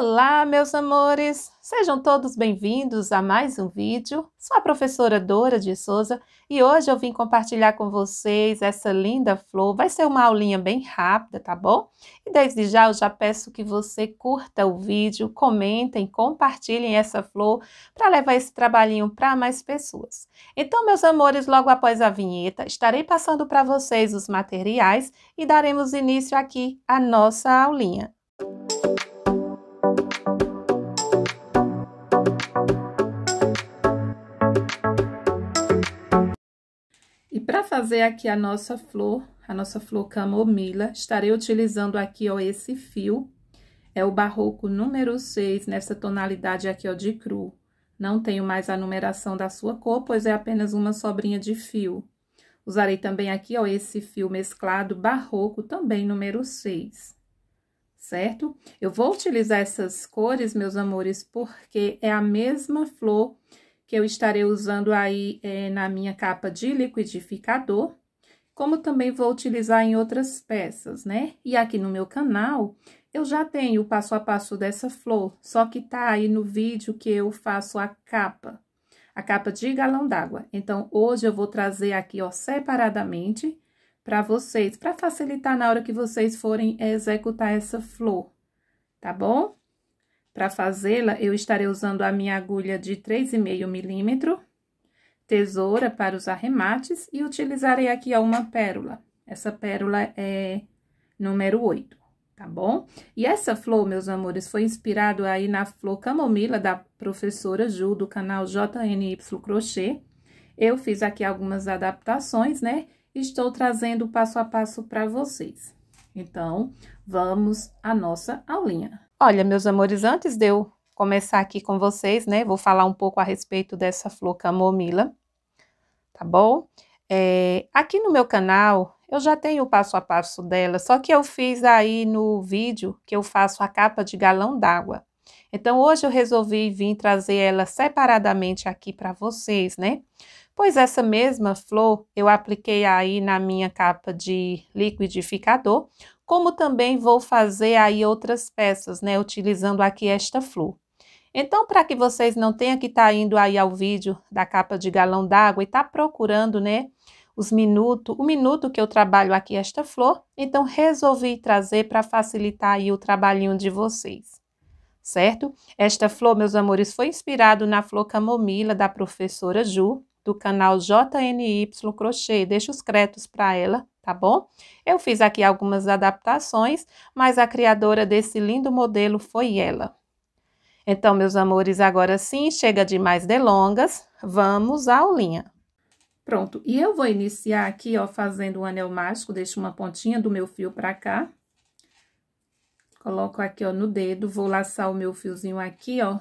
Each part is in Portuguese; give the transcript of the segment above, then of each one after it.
Olá, meus amores! Sejam todos bem-vindos a mais um vídeo. Sou a professora Dora de Souza e hoje eu vim compartilhar com vocês essa linda flor. Vai ser uma aulinha bem rápida, tá bom? E desde já eu já peço que você curta o vídeo, comentem, compartilhem essa flor para levar esse trabalhinho para mais pessoas. Então, meus amores, logo após a vinheta, estarei passando para vocês os materiais e daremos início aqui à nossa aulinha. fazer aqui a nossa flor, a nossa flor camomila, estarei utilizando aqui, ó, esse fio. É o barroco número 6, nessa tonalidade aqui, ó, de cru. Não tenho mais a numeração da sua cor, pois é apenas uma sobrinha de fio. Usarei também aqui, ó, esse fio mesclado barroco, também número 6 certo? Eu vou utilizar essas cores, meus amores, porque é a mesma flor que eu estarei usando aí é, na minha capa de liquidificador, como também vou utilizar em outras peças, né? E aqui no meu canal, eu já tenho o passo a passo dessa flor, só que tá aí no vídeo que eu faço a capa, a capa de galão d'água. Então, hoje eu vou trazer aqui, ó, separadamente para vocês, para facilitar na hora que vocês forem executar essa flor, tá bom? Para fazê-la, eu estarei usando a minha agulha de 3,5 milímetro, tesoura para os arremates e utilizarei aqui uma pérola. Essa pérola é número 8, tá bom? E essa flor, meus amores, foi inspirado aí na flor camomila da professora Ju, do canal JNY Crochê. Eu fiz aqui algumas adaptações, né? Estou trazendo passo a passo para vocês. Então, vamos à nossa aulinha. Olha, meus amores, antes de eu começar aqui com vocês, né, vou falar um pouco a respeito dessa flor camomila, tá bom? É, aqui no meu canal, eu já tenho o passo a passo dela, só que eu fiz aí no vídeo que eu faço a capa de galão d'água. Então, hoje eu resolvi vir trazer ela separadamente aqui para vocês, né? Pois essa mesma flor eu apliquei aí na minha capa de liquidificador, como também vou fazer aí outras peças, né, utilizando aqui esta flor. Então, para que vocês não tenham que estar tá indo aí ao vídeo da capa de galão d'água e tá procurando, né, os minutos, o minuto que eu trabalho aqui esta flor, então resolvi trazer para facilitar aí o trabalhinho de vocês, certo? Esta flor, meus amores, foi inspirado na flor camomila da professora Ju, do canal JNY Crochê, Deixo os créditos para ela, tá bom? Eu fiz aqui algumas adaptações, mas a criadora desse lindo modelo foi ela. Então, meus amores, agora sim, chega de mais delongas, vamos à aulinha. Pronto, e eu vou iniciar aqui, ó, fazendo um anel mágico, deixo uma pontinha do meu fio pra cá. Coloco aqui, ó, no dedo, vou laçar o meu fiozinho aqui, ó,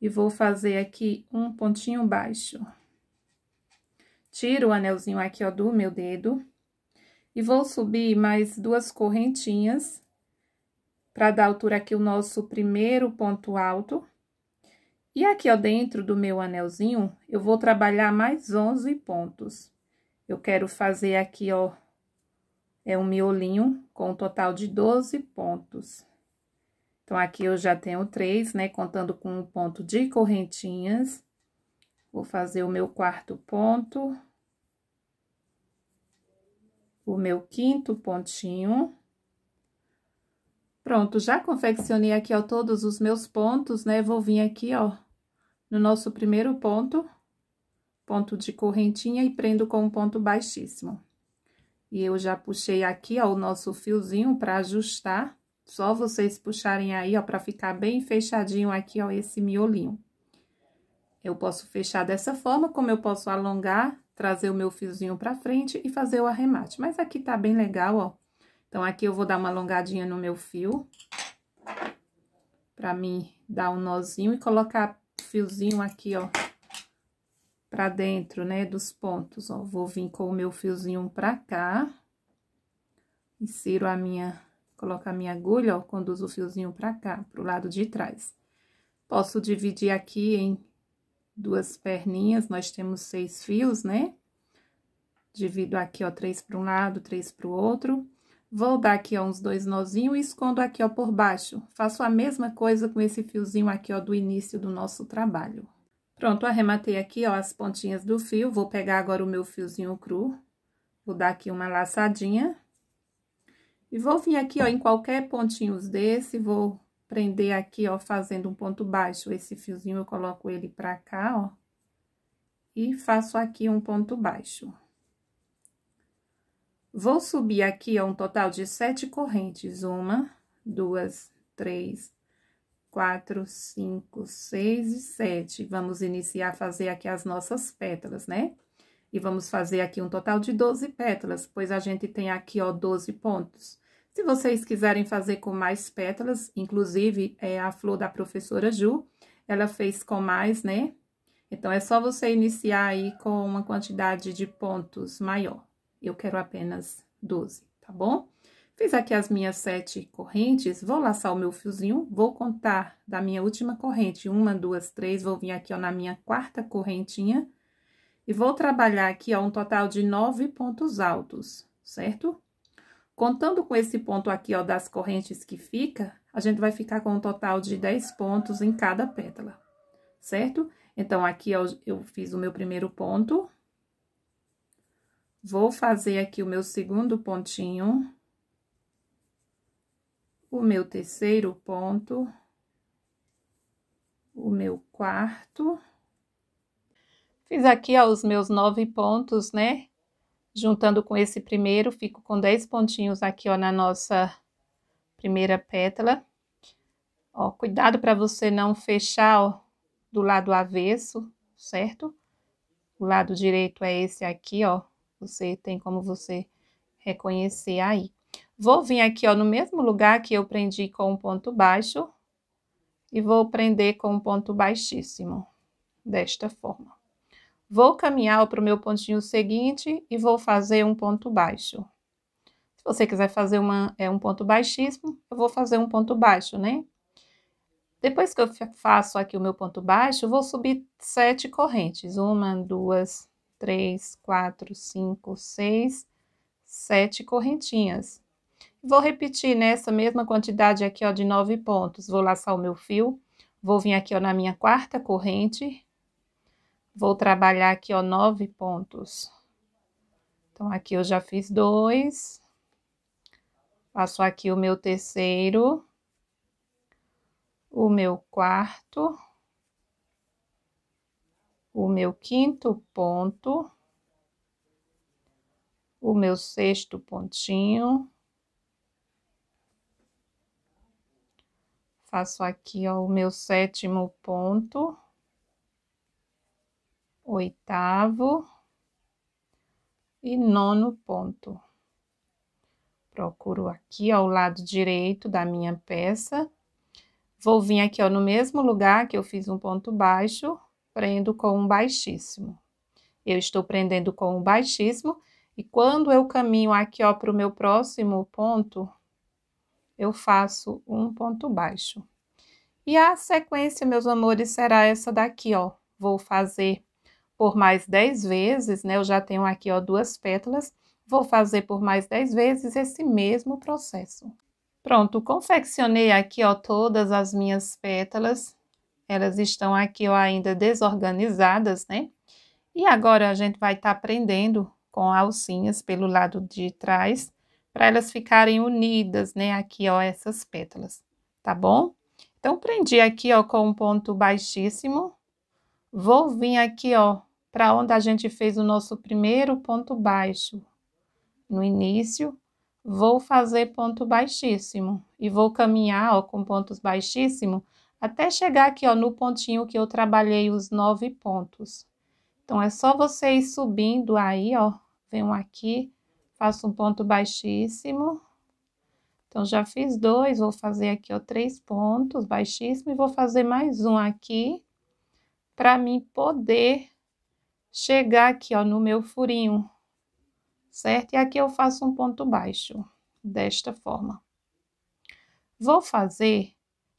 e vou fazer aqui um pontinho baixo. Tiro o anelzinho aqui, ó, do meu dedo e vou subir mais duas correntinhas para dar altura aqui o nosso primeiro ponto alto. E aqui, ó, dentro do meu anelzinho, eu vou trabalhar mais 11 pontos. Eu quero fazer aqui, ó, é um miolinho com um total de 12 pontos. Então, aqui eu já tenho três, né, contando com um ponto de correntinhas. Vou fazer o meu quarto ponto o meu quinto pontinho. Pronto, já confeccionei aqui, ó, todos os meus pontos, né? Vou vir aqui, ó, no nosso primeiro ponto, ponto de correntinha e prendo com um ponto baixíssimo. E eu já puxei aqui, ó, o nosso fiozinho para ajustar. Só vocês puxarem aí, ó, para ficar bem fechadinho aqui, ó, esse miolinho. Eu posso fechar dessa forma, como eu posso alongar trazer o meu fiozinho para frente e fazer o arremate. Mas aqui tá bem legal, ó. Então, aqui eu vou dar uma alongadinha no meu fio, pra mim dar um nozinho e colocar fiozinho aqui, ó, pra dentro, né, dos pontos, ó. Vou vir com o meu fiozinho pra cá, insiro a minha, coloco a minha agulha, ó, conduzo o fiozinho pra cá, pro lado de trás. Posso dividir aqui em duas perninhas, nós temos seis fios, né? Divido aqui, ó, três para um lado, três para o outro. Vou dar aqui, ó, uns dois nozinhos e escondo aqui, ó, por baixo. Faço a mesma coisa com esse fiozinho aqui, ó, do início do nosso trabalho. Pronto, arrematei aqui, ó, as pontinhas do fio. Vou pegar agora o meu fiozinho cru. Vou dar aqui uma laçadinha. E vou vir aqui, ó, em qualquer pontinho desse, vou prender aqui, ó, fazendo um ponto baixo. Esse fiozinho eu coloco ele pra cá, ó. E faço aqui um ponto baixo. Vou subir aqui, ó, um total de sete correntes. Uma, duas, três, quatro, cinco, seis e sete. Vamos iniciar a fazer aqui as nossas pétalas, né? E vamos fazer aqui um total de 12 pétalas, pois a gente tem aqui, ó, 12 pontos. Se vocês quiserem fazer com mais pétalas, inclusive é a flor da professora Ju, ela fez com mais, né? Então, é só você iniciar aí com uma quantidade de pontos maior. Eu quero apenas 12, tá bom? Fiz aqui as minhas sete correntes, vou laçar o meu fiozinho, vou contar da minha última corrente, uma, duas, três, vou vir aqui, ó, na minha quarta correntinha, e vou trabalhar aqui, ó, um total de nove pontos altos, certo? Contando com esse ponto aqui, ó, das correntes que fica, a gente vai ficar com um total de 10 pontos em cada pétala, certo? Então, aqui ó, eu fiz o meu primeiro ponto. Vou fazer aqui o meu segundo pontinho. O meu terceiro ponto. O meu quarto. Fiz aqui ó, os meus nove pontos, né? Juntando com esse primeiro, fico com 10 pontinhos aqui, ó, na nossa primeira pétala. Ó, cuidado para você não fechar, ó, do lado avesso, certo? O lado direito é esse aqui, ó. Você tem como você reconhecer aí. Vou vir aqui, ó, no mesmo lugar que eu prendi com um ponto baixo, e vou prender com um ponto baixíssimo, desta forma vou caminhar para o meu pontinho seguinte e vou fazer um ponto baixo. Se você quiser fazer uma, é, um ponto baixíssimo, eu vou fazer um ponto baixo, né? Depois que eu faço aqui o meu ponto baixo, vou subir sete correntes. Uma, duas, três, quatro, cinco, seis, sete correntinhas. Vou repetir nessa mesma quantidade aqui, ó, de nove pontos. Vou laçar o meu fio, vou vir aqui, ó, na minha quarta corrente, Vou trabalhar aqui, ó, nove pontos. Então, aqui eu já fiz dois. Passo aqui o meu terceiro. O meu quarto. O meu quinto ponto. O meu sexto pontinho. Faço aqui, ó, o meu sétimo ponto oitavo e nono ponto. Procuro aqui ao lado direito da minha peça. Vou vir aqui ó, no mesmo lugar que eu fiz um ponto baixo, prendo com um baixíssimo. Eu estou prendendo com um baixíssimo e quando eu caminho aqui ó para o meu próximo ponto, eu faço um ponto baixo. E a sequência, meus amores, será essa daqui ó. Vou fazer por mais 10 vezes, né? Eu já tenho aqui, ó, duas pétalas. Vou fazer por mais 10 vezes esse mesmo processo. Pronto, confeccionei aqui, ó, todas as minhas pétalas. Elas estão aqui, ó, ainda desorganizadas, né? E agora a gente vai estar tá prendendo com alcinhas pelo lado de trás, para elas ficarem unidas, né, aqui, ó, essas pétalas, tá bom? Então, prendi aqui, ó, com um ponto baixíssimo, vou vir aqui, ó, para onde a gente fez o nosso primeiro ponto baixo. No início, vou fazer ponto baixíssimo e vou caminhar ó, com pontos baixíssimo até chegar aqui ó, no pontinho que eu trabalhei os nove pontos. Então, é só você ir subindo aí, ó, venho aqui, faço um ponto baixíssimo. Então, já fiz dois, vou fazer aqui, ó, três pontos baixíssimo e vou fazer mais um aqui para mim poder chegar aqui, ó, no meu furinho, certo? E aqui eu faço um ponto baixo, desta forma. Vou fazer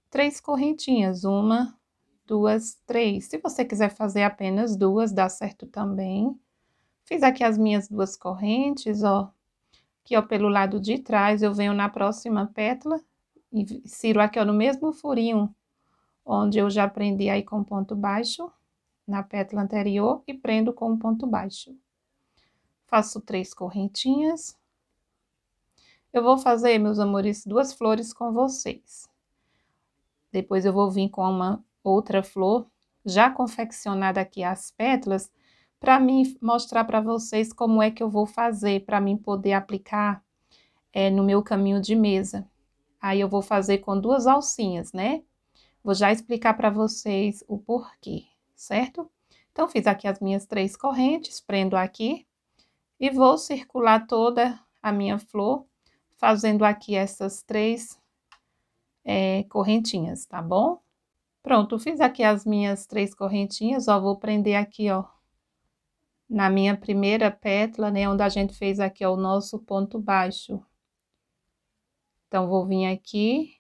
três correntinhas, uma, duas, três. Se você quiser fazer apenas duas, dá certo também. Fiz aqui as minhas duas correntes, ó. Aqui, ó, pelo lado de trás, eu venho na próxima pétala e ciro aqui, ó, no mesmo furinho, onde eu já prendi aí com ponto baixo na pétala anterior e prendo com um ponto baixo. Faço três correntinhas. Eu vou fazer, meus amores, duas flores com vocês. Depois eu vou vir com uma outra flor já confeccionada aqui as pétalas para mim mostrar para vocês como é que eu vou fazer para mim poder aplicar é, no meu caminho de mesa. Aí eu vou fazer com duas alcinhas, né? Vou já explicar para vocês o porquê certo? Então, fiz aqui as minhas três correntes, prendo aqui e vou circular toda a minha flor, fazendo aqui essas três é, correntinhas, tá bom? Pronto, fiz aqui as minhas três correntinhas, ó, vou prender aqui, ó, na minha primeira pétala, né, onde a gente fez aqui, ó, o nosso ponto baixo. Então, vou vir aqui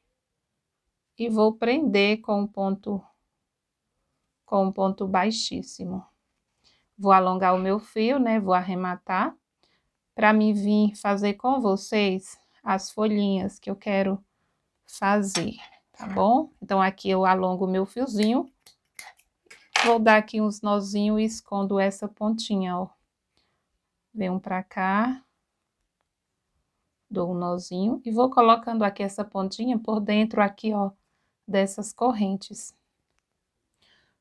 e vou prender com o ponto com um ponto baixíssimo. Vou alongar o meu fio, né? Vou arrematar para mim vir fazer com vocês as folhinhas que eu quero fazer, tá bom? Então, aqui eu alongo o meu fiozinho. Vou dar aqui uns nozinhos e escondo essa pontinha, ó. Vem um pra cá. Dou um nozinho e vou colocando aqui essa pontinha por dentro aqui, ó, dessas correntes.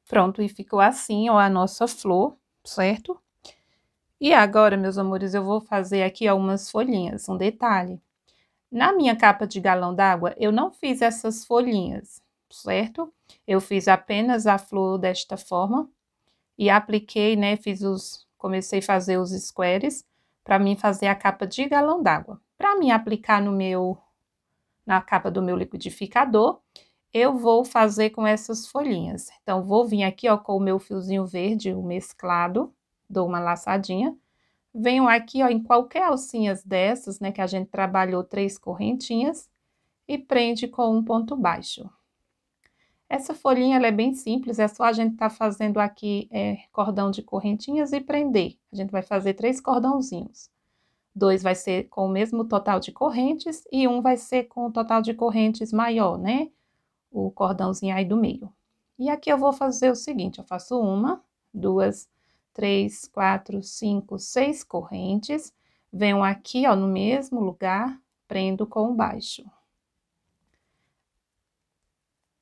Pronto, e ficou assim ó, a nossa flor, certo? E agora, meus amores, eu vou fazer aqui algumas folhinhas, um detalhe. Na minha capa de galão d'água, eu não fiz essas folhinhas, certo? Eu fiz apenas a flor desta forma e apliquei, né, fiz os, comecei a fazer os squares para mim fazer a capa de galão d'água. Para mim aplicar no meu, na capa do meu liquidificador eu vou fazer com essas folhinhas. Então, vou vir aqui, ó, com o meu fiozinho verde, o mesclado, dou uma laçadinha. Venho aqui, ó, em qualquer alcinhas dessas, né, que a gente trabalhou três correntinhas, e prende com um ponto baixo. Essa folhinha, ela é bem simples, é só a gente tá fazendo aqui é, cordão de correntinhas e prender. A gente vai fazer três cordãozinhos. Dois vai ser com o mesmo total de correntes e um vai ser com o total de correntes maior, né? o cordãozinho aí do meio. E aqui eu vou fazer o seguinte, eu faço uma, duas, três, quatro, cinco, seis correntes, venho aqui, ó, no mesmo lugar, prendo com baixo.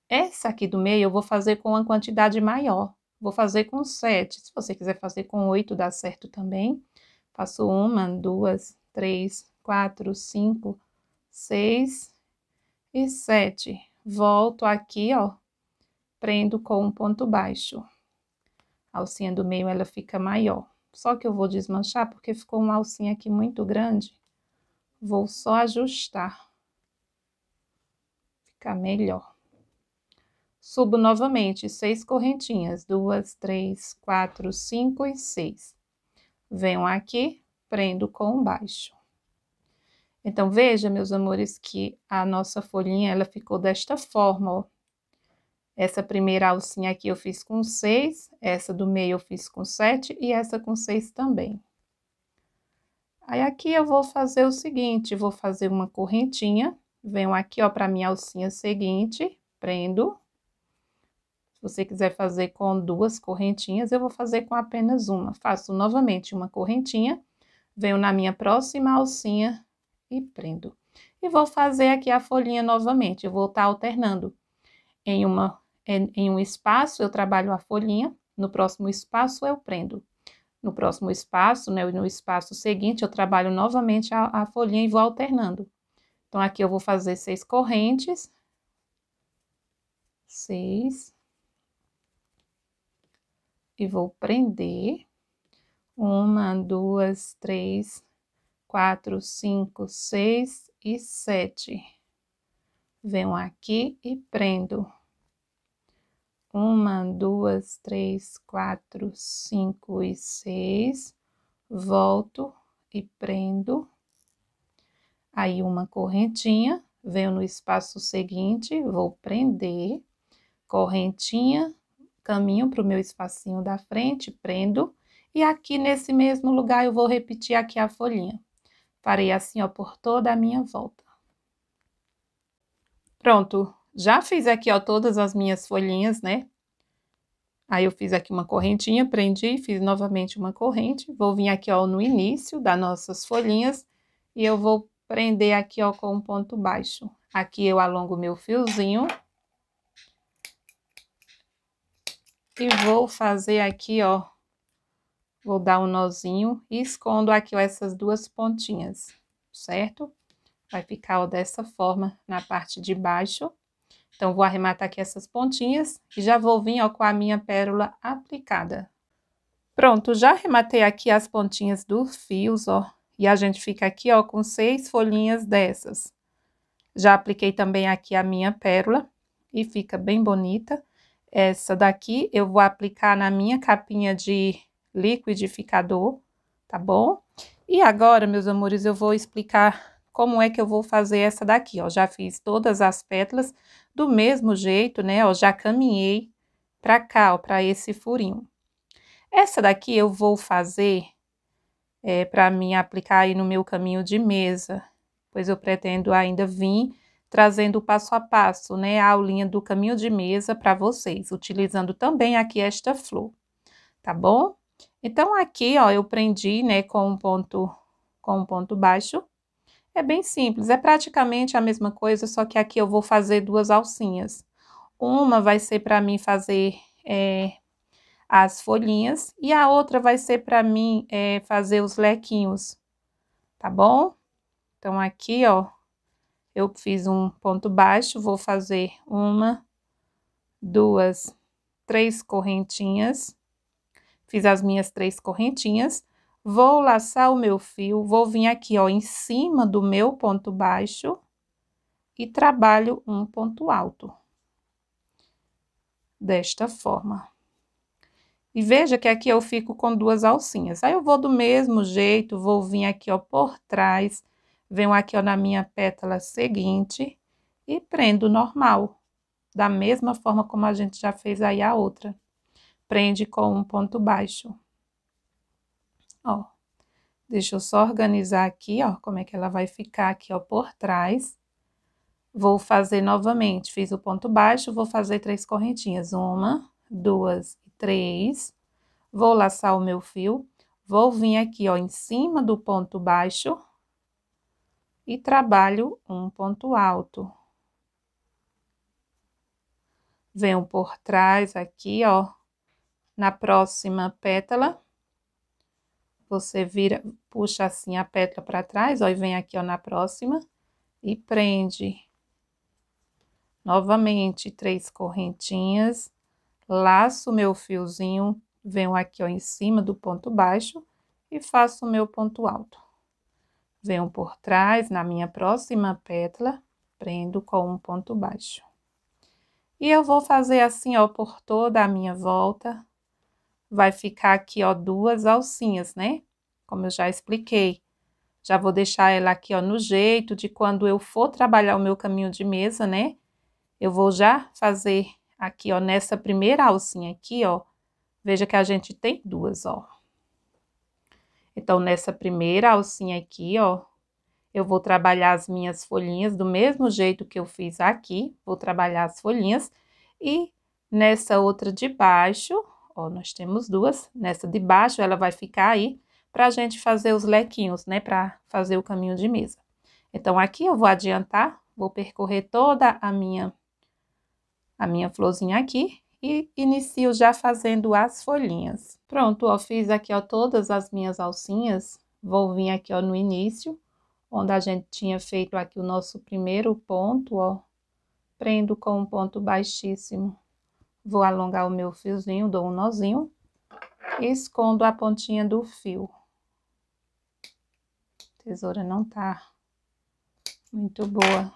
Essa aqui do meio eu vou fazer com uma quantidade maior, vou fazer com sete, se você quiser fazer com oito dá certo também. Faço uma, duas, três, quatro, cinco, seis e sete volto aqui, ó, prendo com um ponto baixo. A alcinha do meio, ela fica maior. Só que eu vou desmanchar porque ficou uma alcinha aqui muito grande. Vou só ajustar. Ficar melhor. Subo novamente seis correntinhas. Duas, três, quatro, cinco e seis. Venho aqui, prendo com baixo. Então veja, meus amores, que a nossa folhinha ela ficou desta forma, ó. Essa primeira alcinha aqui eu fiz com seis, essa do meio eu fiz com sete e essa com seis também. Aí aqui eu vou fazer o seguinte, vou fazer uma correntinha, venho aqui ó para minha alcinha seguinte, prendo. Se você quiser fazer com duas correntinhas, eu vou fazer com apenas uma. Faço novamente uma correntinha, venho na minha próxima alcinha, e prendo. E vou fazer aqui a folhinha novamente, eu vou estar tá alternando. Em, uma, em, um espaço eu trabalho a folhinha, no próximo espaço eu prendo. No próximo espaço, né, no espaço seguinte, eu trabalho novamente a, a folhinha e vou alternando. Então, aqui eu vou fazer seis correntes. Seis. E vou prender. Uma, duas, três, 4, 5, 6 e 7. Venho aqui e prendo. Uma, duas, três, quatro, cinco e seis. Volto e prendo. Aí, uma correntinha, venho no espaço seguinte, vou prender. Correntinha, caminho para o meu espacinho da frente, prendo. E aqui nesse mesmo lugar eu vou repetir aqui a folhinha. Farei assim, ó, por toda a minha volta. Pronto, já fiz aqui, ó, todas as minhas folhinhas, né? Aí eu fiz aqui uma correntinha, prendi, fiz novamente uma corrente. Vou vir aqui, ó, no início das nossas folhinhas e eu vou prender aqui, ó, com um ponto baixo. Aqui eu alongo meu fiozinho. E vou fazer aqui, ó, Vou dar um nozinho e escondo aqui essas duas pontinhas, certo? Vai ficar ó, dessa forma na parte de baixo. Então, vou arrematar aqui essas pontinhas e já vou vir ó, com a minha pérola aplicada. Pronto, já arrematei aqui as pontinhas dos fios, ó. E a gente fica aqui, ó, com seis folhinhas dessas. Já apliquei também aqui a minha pérola e fica bem bonita. Essa daqui eu vou aplicar na minha capinha de liquidificador, tá bom? E agora, meus amores, eu vou explicar como é que eu vou fazer essa daqui, ó. Já fiz todas as pétalas do mesmo jeito, né, ó, já caminhei pra cá, ó, pra esse furinho. Essa daqui eu vou fazer é, para mim aplicar aí no meu caminho de mesa, pois eu pretendo ainda vir trazendo passo a passo, né, a aulinha do caminho de mesa para vocês, utilizando também aqui esta flor, tá bom? Então, aqui, ó, eu prendi, né, com um ponto, com um ponto baixo. É bem simples, é praticamente a mesma coisa, só que aqui eu vou fazer duas alcinhas. Uma vai ser para mim fazer é, as folhinhas e a outra vai ser para mim é, fazer os lequinhos, tá bom? Então, aqui, ó, eu fiz um ponto baixo, vou fazer uma, duas, três correntinhas Fiz as minhas três correntinhas. Vou laçar o meu fio, vou vir aqui, ó, em cima do meu ponto baixo e trabalho um ponto alto. Desta forma. E veja que aqui eu fico com duas alcinhas. Aí eu vou do mesmo jeito, vou vir aqui, ó, por trás, venho aqui, ó, na minha pétala seguinte e prendo normal. Da mesma forma como a gente já fez aí a outra prende com um ponto baixo. Ó, deixa eu só organizar aqui, ó, como é que ela vai ficar aqui, ó, por trás. Vou fazer novamente, fiz o ponto baixo, vou fazer três correntinhas, uma, duas e três. Vou laçar o meu fio, vou vir aqui, ó, em cima do ponto baixo e trabalho um ponto alto. Venho por trás aqui, ó, na próxima pétala, você vira, puxa assim a pétala para trás, ó, e vem aqui, ó, na próxima e prende. Novamente, três correntinhas, laço meu fiozinho, venho aqui, ó, em cima do ponto baixo e faço o meu ponto alto. Venho por trás, na minha próxima pétala, prendo com um ponto baixo. E eu vou fazer assim, ó, por toda a minha volta, vai ficar aqui, ó, duas alcinhas, né? Como eu já expliquei. Já vou deixar ela aqui, ó, no jeito de quando eu for trabalhar o meu caminho de mesa, né? Eu vou já fazer aqui, ó, nessa primeira alcinha aqui, ó. Veja que a gente tem duas, ó. Então, nessa primeira alcinha aqui, ó, eu vou trabalhar as minhas folhinhas do mesmo jeito que eu fiz aqui. Vou trabalhar as folhinhas. E nessa outra de baixo, Ó, nós temos duas. Nessa de baixo, ela vai ficar aí para gente fazer os lequinhos, né? Para fazer o caminho de mesa. Então, aqui eu vou adiantar, vou percorrer toda a minha, a minha florzinha aqui e inicio já fazendo as folhinhas. Pronto, ó, fiz aqui, ó, todas as minhas alcinhas. Vou vir aqui, ó, no início, onde a gente tinha feito aqui o nosso primeiro ponto, ó. Prendo com um ponto baixíssimo Vou alongar o meu fiozinho, dou um nozinho escondo a pontinha do fio. A tesoura não tá muito boa.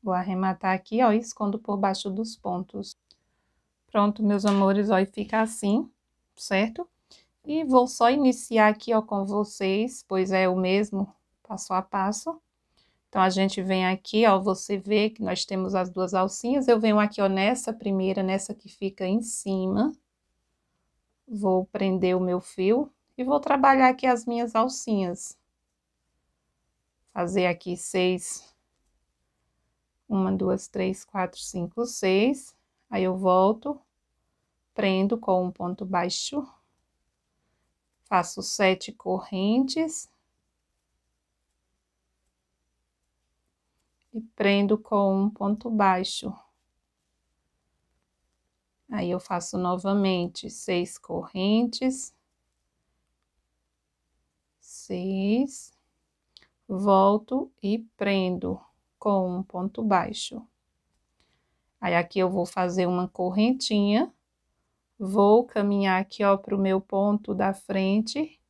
Vou arrematar aqui, ó, e escondo por baixo dos pontos. Pronto, meus amores, ó, e fica assim, certo? E vou só iniciar aqui, ó, com vocês, pois é o mesmo passo a passo. Então, a gente vem aqui, ó, você vê que nós temos as duas alcinhas, eu venho aqui, ó, nessa primeira, nessa que fica em cima. Vou prender o meu fio e vou trabalhar aqui as minhas alcinhas. Fazer aqui seis, uma, duas, três, quatro, cinco, seis. Aí, eu volto, prendo com um ponto baixo, faço sete correntes e prendo com um ponto baixo. Aí eu faço novamente seis correntes, seis, volto e prendo com um ponto baixo. Aí aqui eu vou fazer uma correntinha, vou caminhar aqui ó para o meu ponto da frente,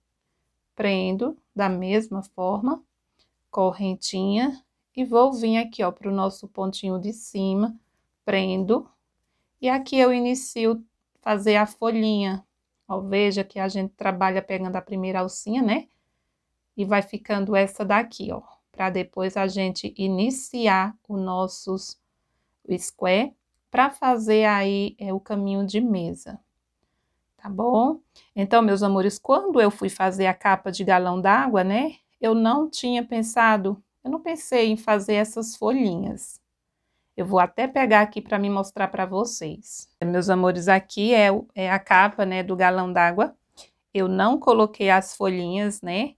prendo da mesma forma, correntinha, e vou vir aqui, ó, para o nosso pontinho de cima, prendo, e aqui eu inicio fazer a folhinha. Ó, veja que a gente trabalha pegando a primeira alcinha, né? E vai ficando essa daqui, ó, para depois a gente iniciar os nossos square para fazer aí é, o caminho de mesa. Tá bom? Então, meus amores, quando eu fui fazer a capa de galão d'água, né? Eu não tinha pensado eu não pensei em fazer essas folhinhas. Eu vou até pegar aqui para me mostrar para vocês. Meus amores, aqui é, é a capa né, do galão d'água. Eu não coloquei as folhinhas, né?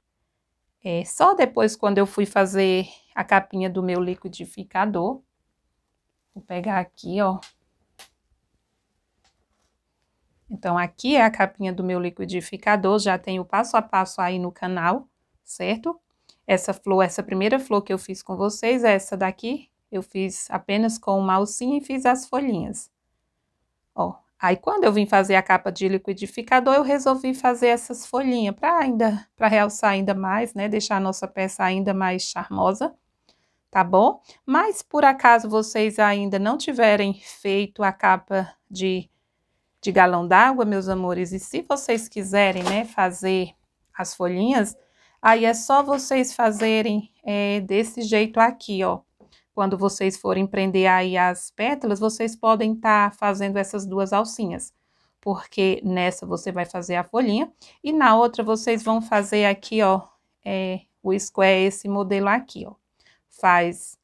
É, só depois quando eu fui fazer a capinha do meu liquidificador. Vou pegar aqui, ó. Então, aqui é a capinha do meu liquidificador, já tem o passo a passo aí no canal, certo? Essa flor, essa primeira flor que eu fiz com vocês, essa daqui. Eu fiz apenas com uma alcinha e fiz as folhinhas. Ó, aí quando eu vim fazer a capa de liquidificador, eu resolvi fazer essas folhinhas para ainda, para realçar ainda mais, né? Deixar a nossa peça ainda mais charmosa tá bom? Mas por acaso vocês ainda não tiverem feito a capa de, de galão d'água, meus amores, e se vocês quiserem, né, fazer as folhinhas, Aí é só vocês fazerem é, desse jeito aqui, ó. Quando vocês forem prender aí as pétalas, vocês podem estar tá fazendo essas duas alcinhas. Porque nessa você vai fazer a folhinha e na outra vocês vão fazer aqui, ó, é, o square, esse modelo aqui, ó. Faz,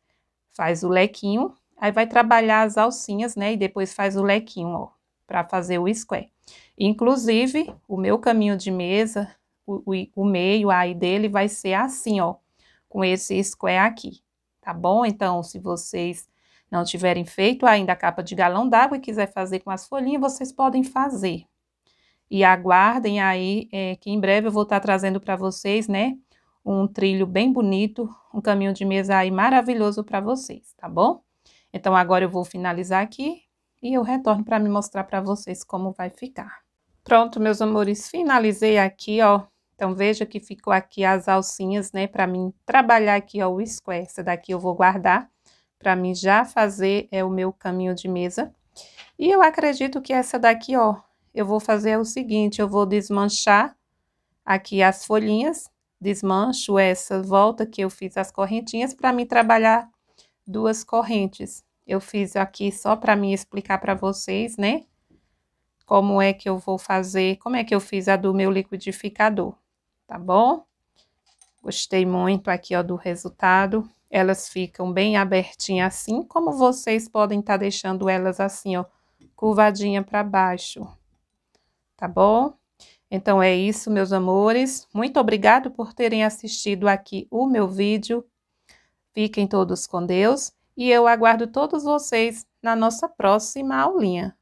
faz o lequinho, aí vai trabalhar as alcinhas, né, e depois faz o lequinho, ó, para fazer o square. Inclusive, o meu caminho de mesa o, o meio aí dele vai ser assim, ó, com esse square aqui, tá bom? Então, se vocês não tiverem feito ainda a capa de galão d'água e quiser fazer com as folhinhas, vocês podem fazer. E aguardem aí, é, que em breve eu vou estar tá trazendo para vocês, né, um trilho bem bonito, um caminho de mesa aí maravilhoso para vocês, tá bom? Então, agora eu vou finalizar aqui e eu retorno para me mostrar para vocês como vai ficar. Pronto, meus amores, finalizei aqui, ó, então, veja que ficou aqui as alcinhas, né, para mim trabalhar aqui, ó, o square. Essa daqui eu vou guardar para mim já fazer é o meu caminho de mesa. E eu acredito que essa daqui, ó, eu vou fazer o seguinte, eu vou desmanchar aqui as folhinhas, desmancho essa volta que eu fiz as correntinhas para mim trabalhar duas correntes. Eu fiz aqui só para mim explicar para vocês, né? Como é que eu vou fazer, como é que eu fiz a do meu liquidificador tá bom? Gostei muito aqui, ó, do resultado. Elas ficam bem abertinhas assim, como vocês podem estar tá deixando elas assim, ó, curvadinha para baixo, tá bom? Então é isso, meus amores. Muito obrigado por terem assistido aqui o meu vídeo. Fiquem todos com Deus e eu aguardo todos vocês na nossa próxima aulinha.